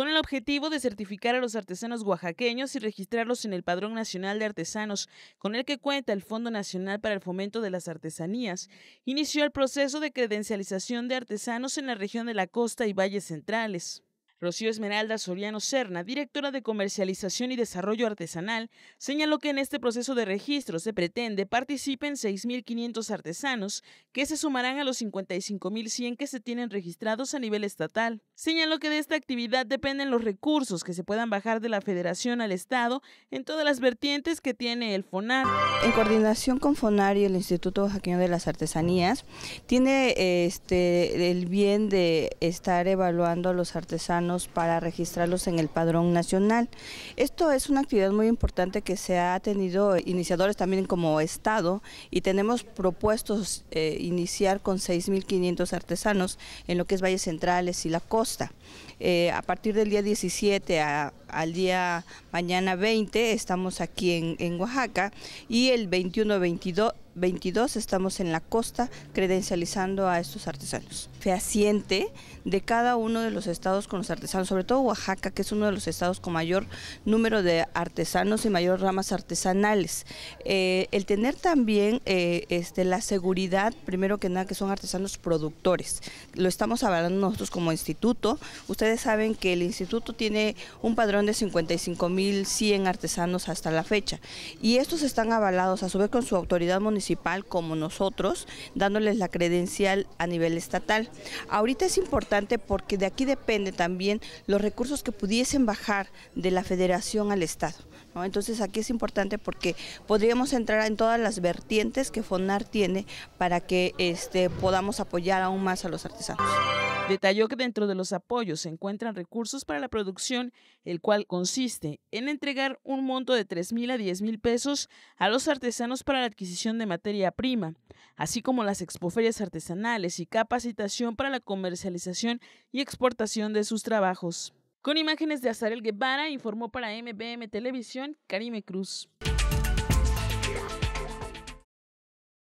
con el objetivo de certificar a los artesanos oaxaqueños y registrarlos en el Padrón Nacional de Artesanos, con el que cuenta el Fondo Nacional para el Fomento de las Artesanías. Inició el proceso de credencialización de artesanos en la región de la costa y valles centrales. Rocío Esmeralda Soriano Serna, directora de Comercialización y Desarrollo Artesanal, señaló que en este proceso de registro se pretende participen 6.500 artesanos que se sumarán a los 55.100 que se tienen registrados a nivel estatal. Señaló que de esta actividad dependen los recursos que se puedan bajar de la federación al Estado en todas las vertientes que tiene el FONAR. En coordinación con FONAR y el Instituto Jaqueño de las Artesanías, tiene este, el bien de estar evaluando a los artesanos para registrarlos en el padrón nacional. Esto es una actividad muy importante que se ha tenido iniciadores también como Estado y tenemos propuestos eh, iniciar con 6.500 artesanos en lo que es Valles Centrales y la costa. Eh, a partir del día 17 al día mañana 20 estamos aquí en, en Oaxaca y el 21-22 22 estamos en la costa credencializando a estos artesanos. Fehaciente de cada uno de los estados con los artesanos, sobre todo Oaxaca, que es uno de los estados con mayor número de artesanos y mayor ramas artesanales. Eh, el tener también eh, este, la seguridad, primero que nada, que son artesanos productores. Lo estamos avalando nosotros como instituto. Ustedes saben que el instituto tiene un padrón de 55.100 artesanos hasta la fecha. Y estos están avalados a su vez con su autoridad municipal como nosotros, dándoles la credencial a nivel estatal. Ahorita es importante porque de aquí depende también los recursos que pudiesen bajar de la federación al Estado. Entonces aquí es importante porque podríamos entrar en todas las vertientes que FONAR tiene para que este, podamos apoyar aún más a los artesanos. Detalló que dentro de los apoyos se encuentran recursos para la producción, el cual consiste en entregar un monto de 3 mil a 10 mil pesos a los artesanos para la adquisición de materia prima, así como las expoferias artesanales y capacitación para la comercialización y exportación de sus trabajos. Con imágenes de Azarel Guevara, informó para MBM Televisión Karime Cruz.